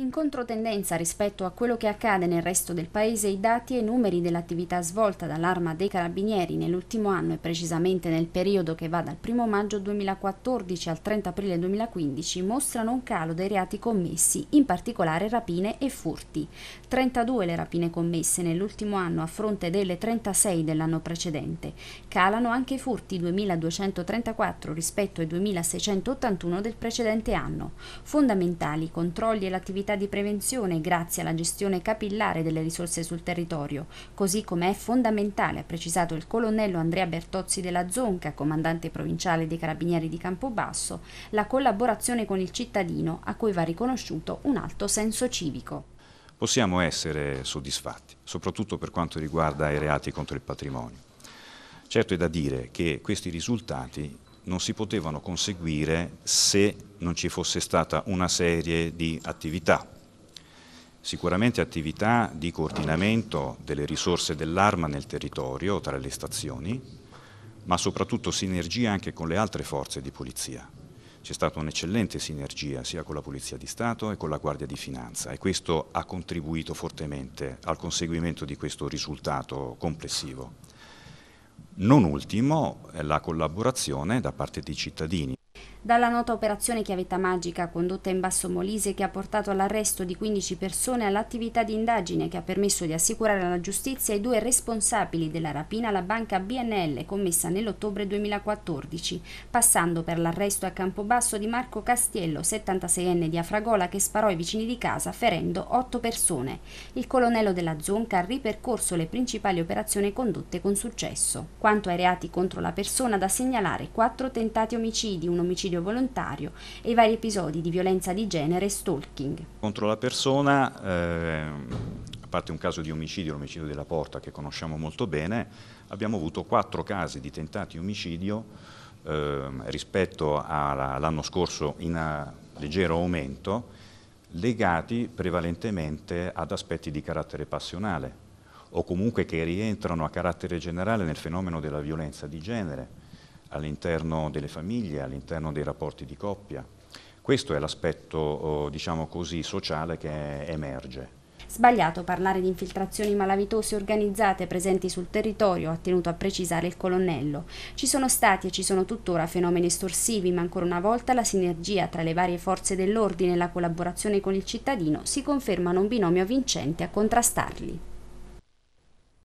In controtendenza rispetto a quello che accade nel resto del paese, i dati e i numeri dell'attività svolta dall'arma dei carabinieri nell'ultimo anno e precisamente nel periodo che va dal 1 maggio 2014 al 30 aprile 2015 mostrano un calo dei reati commessi, in particolare rapine e furti. 32 le rapine commesse nell'ultimo anno a fronte delle 36 dell'anno precedente. Calano anche i furti 2234 rispetto ai 2681 del precedente anno. Fondamentali i controlli e l'attività attività di prevenzione grazie alla gestione capillare delle risorse sul territorio, così come è fondamentale, ha precisato il colonnello Andrea Bertozzi della Zonca, comandante provinciale dei Carabinieri di Campobasso, la collaborazione con il cittadino a cui va riconosciuto un alto senso civico possiamo essere soddisfatti, soprattutto per quanto riguarda i reati contro il patrimonio. Certo è da dire che questi risultati non si potevano conseguire se non ci fosse stata una serie di attività. Sicuramente attività di coordinamento delle risorse dell'arma nel territorio tra le stazioni, ma soprattutto sinergia anche con le altre forze di polizia. C'è stata un'eccellente sinergia sia con la Polizia di Stato che con la Guardia di Finanza e questo ha contribuito fortemente al conseguimento di questo risultato complessivo. Non ultimo la collaborazione da parte dei cittadini dalla nota operazione Chiavetta Magica condotta in Basso Molise che ha portato all'arresto di 15 persone all'attività di indagine che ha permesso di assicurare alla giustizia i due responsabili della rapina alla banca BNL commessa nell'ottobre 2014, passando per l'arresto a Campobasso di Marco Castiello, 76enne di Afragola che sparò ai vicini di casa ferendo 8 persone. Il colonnello della Zonca ha ripercorso le principali operazioni condotte con successo. Quanto ai reati contro la persona da segnalare, 4 tentati omicidi, un omicidio omicidio volontario e i vari episodi di violenza di genere e stalking. Contro la persona, eh, a parte un caso di omicidio, l'omicidio della porta che conosciamo molto bene, abbiamo avuto quattro casi di tentati omicidio eh, rispetto all'anno scorso in leggero aumento, legati prevalentemente ad aspetti di carattere passionale o comunque che rientrano a carattere generale nel fenomeno della violenza di genere all'interno delle famiglie, all'interno dei rapporti di coppia. Questo è l'aspetto, oh, diciamo così, sociale che emerge. Sbagliato parlare di infiltrazioni malavitose organizzate presenti sul territorio, ha tenuto a precisare il colonnello. Ci sono stati e ci sono tuttora fenomeni estorsivi, ma ancora una volta la sinergia tra le varie forze dell'ordine e la collaborazione con il cittadino si confermano un binomio vincente a contrastarli.